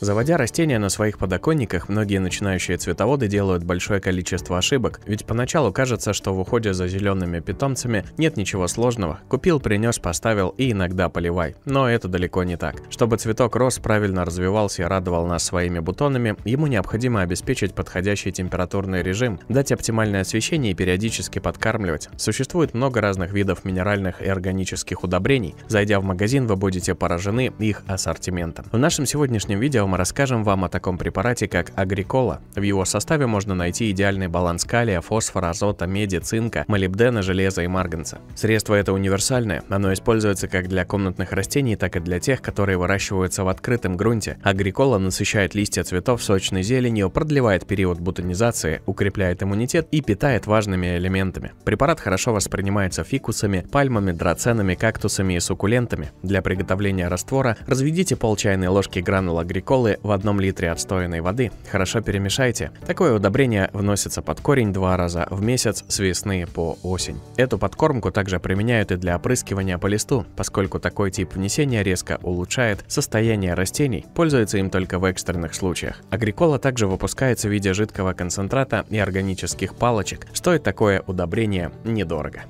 Заводя растения на своих подоконниках, многие начинающие цветоводы делают большое количество ошибок, ведь поначалу кажется, что в уходе за зелеными питомцами нет ничего сложного. Купил, принес, поставил и иногда поливай. Но это далеко не так. Чтобы цветок рос, правильно развивался и радовал нас своими бутонами, ему необходимо обеспечить подходящий температурный режим, дать оптимальное освещение и периодически подкармливать. Существует много разных видов минеральных и органических удобрений. Зайдя в магазин, вы будете поражены их ассортиментом. В нашем сегодняшнем видео мы расскажем вам о таком препарате, как агрикола. В его составе можно найти идеальный баланс калия, фосфора, азота, меди, цинка, молибдена, железа и марганца. Средство это универсальное, оно используется как для комнатных растений, так и для тех, которые выращиваются в открытом грунте. Агрикола насыщает листья цветов сочной зеленью, продлевает период бутонизации, укрепляет иммунитет и питает важными элементами. Препарат хорошо воспринимается фикусами, пальмами, драценами, кактусами и суккулентами. Для приготовления раствора разведите пол чайной ложки гранул агрикола солы в одном литре отстоянной воды. Хорошо перемешайте. Такое удобрение вносится под корень два раза в месяц с весны по осень. Эту подкормку также применяют и для опрыскивания по листу, поскольку такой тип внесения резко улучшает состояние растений, пользуется им только в экстренных случаях. Агрикола также выпускается в виде жидкого концентрата и органических палочек. Стоит такое удобрение недорого.